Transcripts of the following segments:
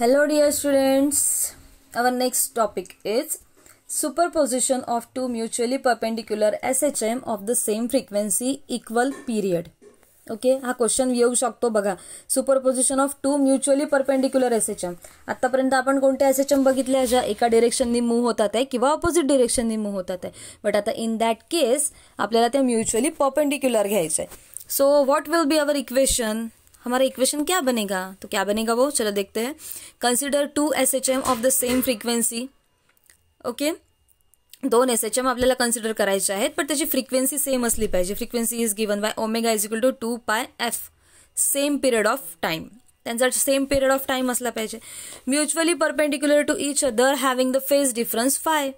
our next topic is super topic of two of two S H M of the same frequency equal period okay हा question येऊ शकतो बघा superposition of two mutually perpendicular S H M आतापर्यंत आपण कोणत्या S H M बघितले ज्या एका डिरेक्शननी मूव्ह होतात आहे किंवा ऑपोजिट डिरेक्शननी मूव्ह होतात आहे बट आता इन दॅट केस आपल्याला त्या म्युच्युअली परपेंडिक्युलर घ्यायचं आहे so what will be our equation हमारा इक्वेशन क्या बनेगा तो क्या बनेगा वो चलो देखते हैं consider two S H M of the same frequency okay दोन एस एच एम आपल्याला कन्सिडर करायचे आहेत पण त्याची फ्रिक्वेन्सी सेम असली पाहिजे frequency is given by omega is equal to two pi f same period of time त्यांचा same period of time असला पाहिजे mutually perpendicular to each other having the phase difference phi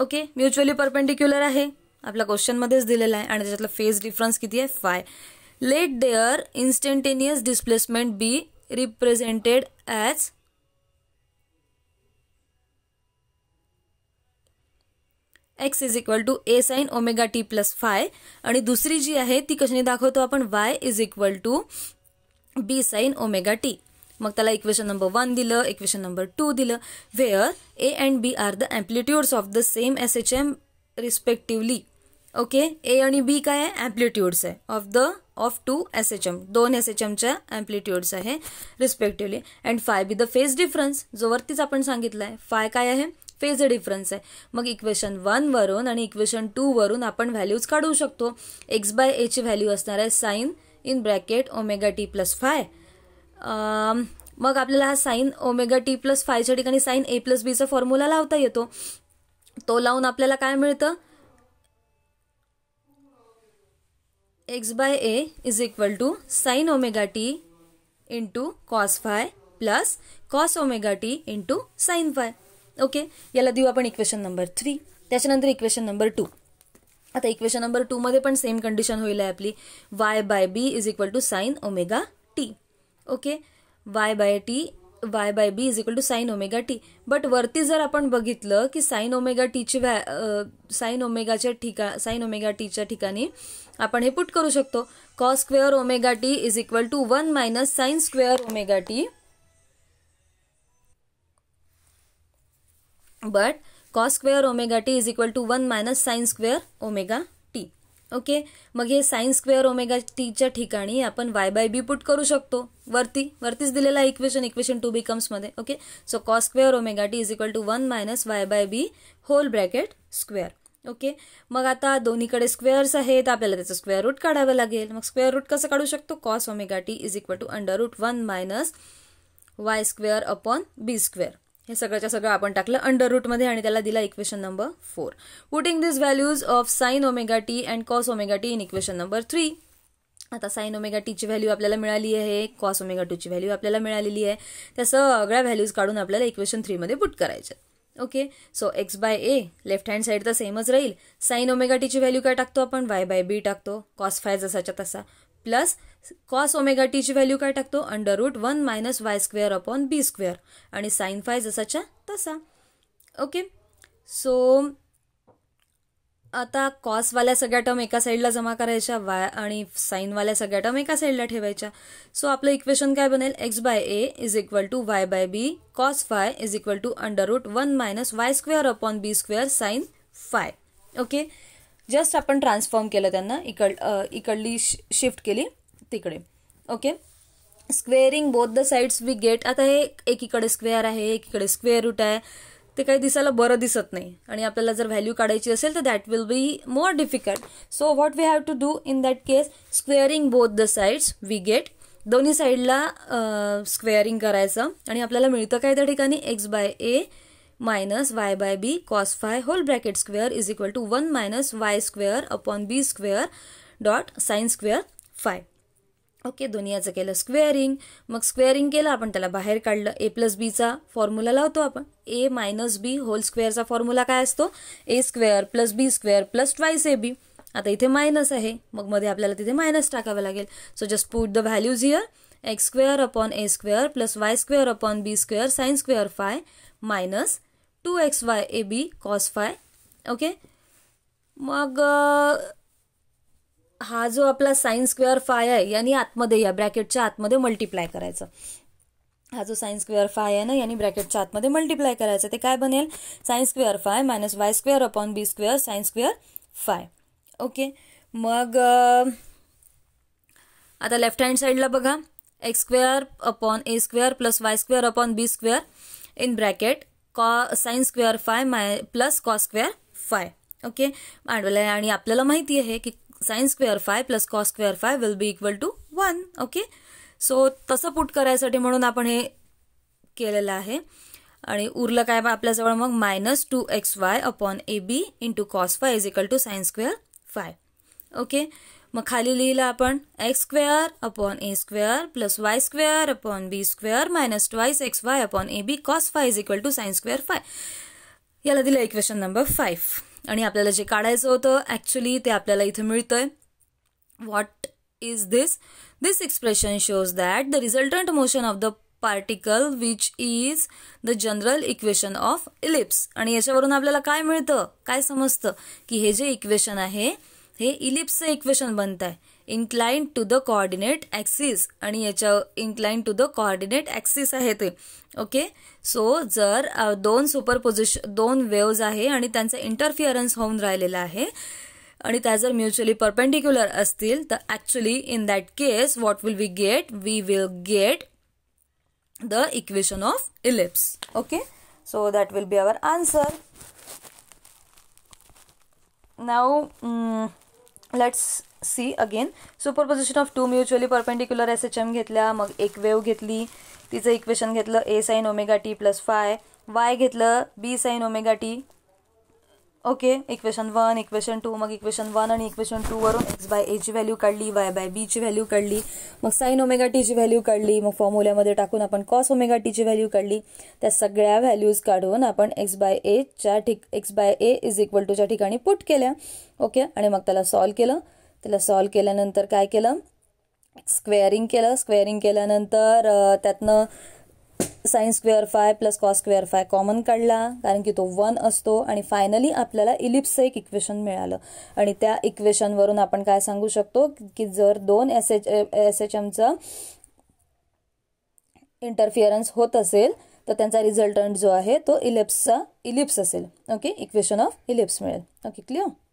okay mutually perpendicular आहे आपल्या क्वेश्चनमध्येच दिलेला आहे आणि त्याच्यातला face difference किती आहे phi let there instantaneous displacement be represented as x is equal to a sine omega t plus phi आणि दुसरी जी आहे ती कशाने दाखवतो आपण y is equal to b sine omega t मग त्याला इक्वेशन नंबर वन दिलं इक्वेशन नंबर टू दिलं where a and b are the amplitudes of the same S H M respectively okay a आणि बी काय आहे amplitudes आहे of the of two S H M दोन S H एमच्या amplitudes आहे respectively and phi be the phase difference जो वरतीच आपण सांगितलं आहे फाय काय आहे फेज डिफरन्स आहे मग इक्वेशन वनवरून आणि इक्वेशन टूवरून आपण व्हॅल्यूज काढू शकतो एक्स बाय एची व्हॅल्यू असणार आहे sine in bracket omega t plus phi मग आपल्याला हा साईन ओमेगा टी प्लस फायच्या ठिकाणी साईन ए प्लस बीचा फॉर्म्युला लावता येतो तो लावून आपल्याला काय मिळतं x by a is equal to sine omega t into cos phi plus cos omega t into sine phi okay याला देऊ आपण इक्वेशन नंबर थ्री त्याच्यानंतर इक्वेशन नंबर टू आता इक्वेशन नंबर टूमध्ये पण सेम कंडिशन होईल आहे आपली y by b is equal to sine omega t okay y by t y by b is equal to sine omega t but वरती जर आपण बघितलं की साईन ओमेगा टीची व्हॅ साईन ओमेगाच्या ठिका साईन ओमेगा टीच्या ठिकाणी आपण हे पुट करू शकतो cos square omega t is equal to one minus sine square omega t but cos square omega t is equal to one minus sine square omega okay मग हे science square omega टीच्या ठिकाणी आपण Y by B put करू शकतो वरती वरतीच दिलेला इक्वेशन इक्वेशन टू बिकम्समध्ये okay so cos square omega t is equal to one minus y by b whole bracket square okay मग आता दोन्हीकडे स्क्वेअर्स आहेत आपल्याला त्याचं स्क्वेअर रूट काढावं लागेल मग स्क्वेअर रूट कसं काढू शकतो cos omega t is equal to under root one minus y square upon b square हे सगळ्याच्या सगळं आपण टाकलं अंडर रूटमध्ये आणि त्याला दिला equation number four putting this values of sine omega t and cos omega t in equation number three आता sine omega टीची व्हॅल्यू आपल्याला मिळाली आहे कॉस ओमेगा टूची व्हॅल्यू आपल्याला मिळालेली आहे त्या सगळ्या व्हॅल्यूज काढून आपल्याला इक्वेशन थ्रीमध्ये पुट करायचं okay so x by a left hand side तर सेमच राहील साईन ओमेगा टीची व्हॅल्यू काय टाकतो आपण वाय बाय बी टाकतो कॉस फाय जसाच्या तसा प्लस कॉस ओमेगा टीची व्हॅल्यू काय टाकतो under root one minus y square upon b square आणि साईन फाय जसाच्या तसा ओके सो आता कॉसवाल्या सगळ्या टर्म एका साईडला जमा करायच्या वाय आणि साईनवाल्या सगळ्या टर्म एका साईडला ठेवायच्या सो आपलं इक्वेशन काय बनेल x by a is equal to y by b cos phi is equal to under root one minus y square upon b square sine phi okay just आपण transform केलं त्यांना इकड इकडली शिफ्ट केली तिकडे okay squaring both the sides we get आता हे एकीकडे स्क्वेअर आहे एकीकडे स्क्वेअर रूट आहे ते काही दिसायला बरं दिसत नाही आणि आपल्याला जर व्हॅल्यू काढायची असेल तर that will be more difficult so what we have to do in that case squaring both the sides we get दोन्ही साईडला स्क्वेअरिंग करायचं आणि आपल्याला मिळतं काय त्या ठिकाणी x by a minus y by b cos phi whole bracket square is equal to one minus y square upon b square dot sine square phi okay दोनियाचं केलं स्क्वेअरिंग मग स्क्वेअरिंग केलं आपण त्याला बाहेर काढलं ए प्लस बीचा फॉर्म्युला लावतो आपण ए मायनस बी होल स्क्वेअरचा फॉर्म्युला काय असतो a square plus b square plus twice a b आता इथे मायनस आहे मग मध्ये आपल्याला तिथे मायनस टाकावं लागेल so just put the values here x square upon a square plus y square upon b square sine square phi minus two x y a b cos phi okay मग हा जो आपला साईन स्क्वेअर फाय आहे याने आतमध्ये या ब्रॅकेटच्या आतमध्ये multiply करायचं हा जो साईन स्क्वेअर फाय आहे ना यांनी ब्रॅकेटच्या आतमध्ये मल्टिप्लाय करायचं ते काय बनेल sine square phi minus y square upon b square sine square phi okay मग आता लेफ्ट हँड साईडला बघा x square upon a square plus y square upon b square in bracket कॉ साईन स्क्वेअर फाय माय plus कॉ square phi okay भांडवल आहे आणि आपल्याला माहिती आहे की sine square phi plus cos square phi will be equal to one okay so तसं पुट करायसाठी म्हणून आपण हे केलेलं आहे आणि उरलं काय आपल्याजवळ मग minus two x y upon a b into cos phi is equal to sine square phi okay मग खाली लिहिलं आपण x square upon a square plus y square upon b square minus twice x y upon a b cos phi is equal to sine square phi याला दिलं equation number five आणि आपल्याला जे काढायचं होतं ॲक्च्युली ते आपल्याला इथं मिळतं आहे what is this this expression shows that the resultant motion of the particle which is the general equation of ellipse आणि याच्यावरून आपल्याला काय मिळतं काय समजतं की हे जे इक्वेशन आहे हे इलिप्सचं इक्वेशन बनत आहे incline to the coordinate axis आणि याच्या incline to the coordinate axis आहे ते ओके सो जर दोन सुपर सुपरपोजिशन दोन वेव्ज आहे आणि त्यांचा इंटरफिअरन्स होऊन राहिलेला आहे आणि त्या जर म्युच्युअली परपेंडिक्युलर असतील तर actually in that case what will we get we will get the equation of ellipse okay so that will be our answer now let's see again superposition of two mutually perpendicular S H M घेतल्या मग एक wave घेतली तिचं equation घेतलं a sine omega t plus phi y घेतलं b sine omega t okay equation one equation two मग equation one आणि equation वरून एक्स बाय ए ची व्हॅल्यू काढली वाय बाय बी ची व्हॅल्यू काढली मग साईन ओमेगा ची व्हॅल्यू काढली मग फॉर्म्युल्यामध्ये टाकून आपण कॉस ओमेगा ची व्हॅल्यू काढली त्या सगळ्या व्हॅल्यूज काढून आपण एक्स बाय एच्या ठिक x by a is equal च्या ठिकाणी पुट केल्या ओके आणि मग त्याला सॉल्व केलं त्याला सॉल्व केल्यानंतर काय केलं स्क्वेअरिंग केलं स्क्वेअरिंग केल्यानंतर त्यातनं sine square phi plus cos square phi common काढला कारण की तो वन असतो आणि फायनली आपल्याला इलिप्सचं एक इक्वेशन मिळालं आणि त्या इक्वेशनवरून आपण काय सांगू शकतो की जर दोन एस एच एस एच एमचं इंटरफिअरन्स होत असेल तर त्यांचा रिझल्टंट जो आहे तो इलिप्सचा इलिप्स असेल ओके इक्वेशन ऑफ इलिप्स मिळेल ओके क्लिअर